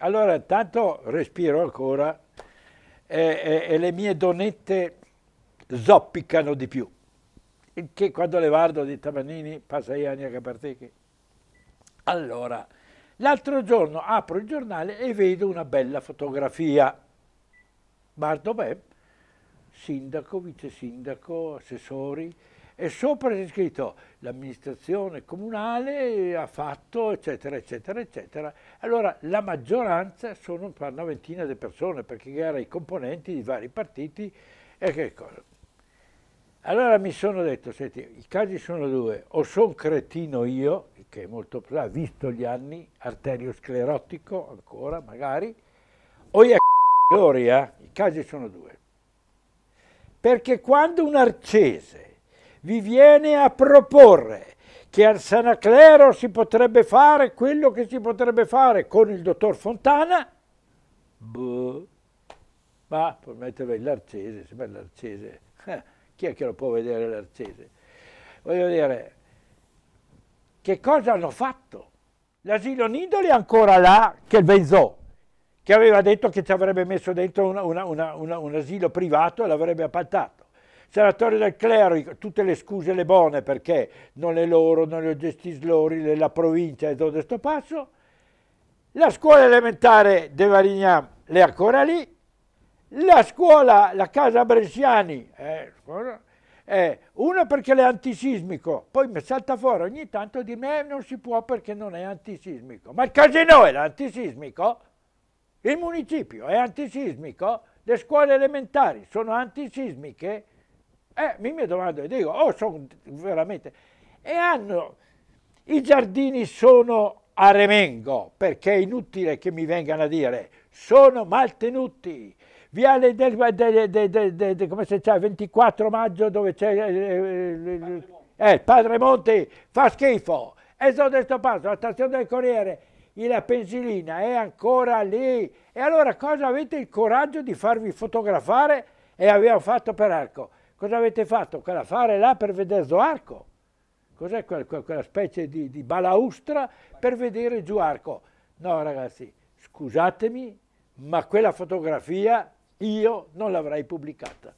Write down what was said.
Allora, tanto respiro ancora e, e, e, le mie donette zoppicano di più. Il che quando le guardo di Tamanini passa gli anni a Caparteche. Allora, l'altro giorno apro il giornale e vedo una bella fotografia. Bardo Beb, sindaco, vice sindaco, assessori, e sopra c'è scritto l'amministrazione comunale ha fatto eccetera eccetera eccetera. Allora la maggioranza sono una ventina di persone perché erano i componenti di vari partiti e che cosa. Allora mi sono detto, senti, i casi sono due, o sono cretino io, che è molto più là, visto gli anni, arteriosclerotico ancora magari, o è gloria, i casi sono due. Perché quando un arcese vi viene a proporre che al Sanaclero si potrebbe fare quello che si potrebbe fare con il dottor Fontana, boh. ma per mettervi l'arcese, se l'arcese, eh, chi è che lo può vedere l'arcese? Voglio dire, che cosa hanno fatto? L'asilo Nidoli è ancora là che il Benzò, che aveva detto che ci avrebbe messo dentro una, una, una, un asilo privato e l'avrebbe appaltato. Sanatorio del Clerico, tutte le scuse le buone perché non le loro, non le gestisce loro, è la provincia e dove sto passo. La scuola elementare De Varignan è ancora lì. La scuola, la casa Bresciani, eh, eh, uno perché è antisismico, poi mi salta fuori ogni tanto di me eh, non si può perché non è antisismico. Ma il casino è antisismico? Il municipio è antisismico? Le scuole elementari sono antisismiche? Eh, mi metto davanti e dico, oh, sono veramente... E hanno... I giardini sono a Remengo, perché è inutile che mi vengano a dire, sono maltenuti. Viale del, del, del, del come se c'è, 24 maggio dove c'è eh, eh, il Padre Monti, fa schifo. E sono detto passo, la stazione del Corriere, la pensilina è ancora lì. E allora cosa avete il coraggio di farvi fotografare? E abbiamo fatto per Arco. Cosa avete fatto? Quella fare là per vedere Zoarco. Cos'è quella, quella, specie di, di balaustra per vedere Zoarco? No ragazzi, scusatemi, ma quella fotografia io non l'avrei pubblicata.